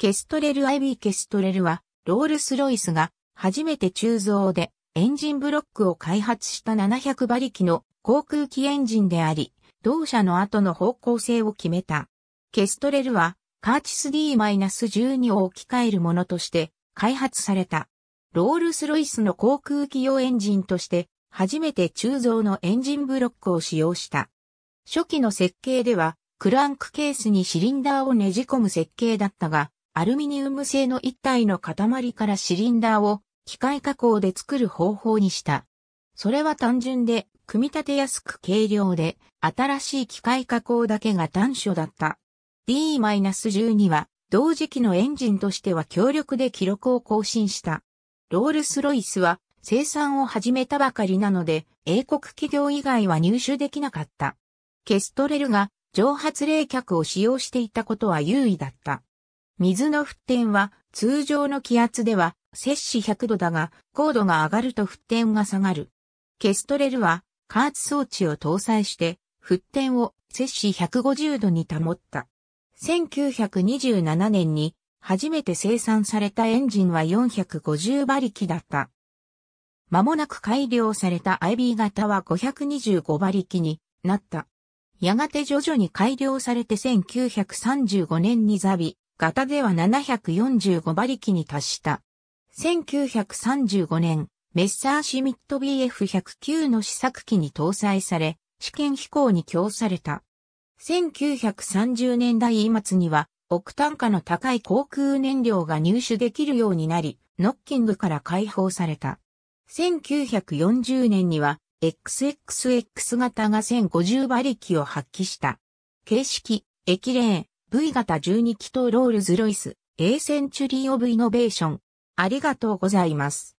ケストレル IB ケストレルは、ロールスロイスが初めて鋳造でエンジンブロックを開発した700馬力の航空機エンジンであり、同社の後の方向性を決めた。ケストレルは、カーチス D-12 を置き換えるものとして開発された。ロールスロイスの航空機用エンジンとして、初めて鋳造のエンジンブロックを使用した。初期の設計では、クランクケースにシリンダーをねじ込む設計だったが、アルミニウム製の一体の塊からシリンダーを機械加工で作る方法にした。それは単純で、組み立てやすく軽量で、新しい機械加工だけが短所だった。D-12 は、同時期のエンジンとしては強力で記録を更新した。ロールスロイスは、生産を始めたばかりなので、英国企業以外は入手できなかった。ケストレルが蒸発冷却を使用していたことは優位だった。水の沸点は通常の気圧では摂氏100度だが、高度が上がると沸点が下がる。ケストレルは加圧装置を搭載して沸点を摂氏150度に保った。1927年に初めて生産されたエンジンは450馬力だった。間もなく改良された IB 型は525馬力になった。やがて徐々に改良されて1935年にザビ、型では745馬力に達した。1935年、メッサーシミット BF109 の試作機に搭載され、試験飛行に供された。1930年代末には、億単価の高い航空燃料が入手できるようになり、ノッキングから解放された。1940年には、XXX 型が1050馬力を発揮した。形式、駅例、V 型12気筒ロールズ・ロイス、A センチュリー・オブ・イノベーション。ありがとうございます。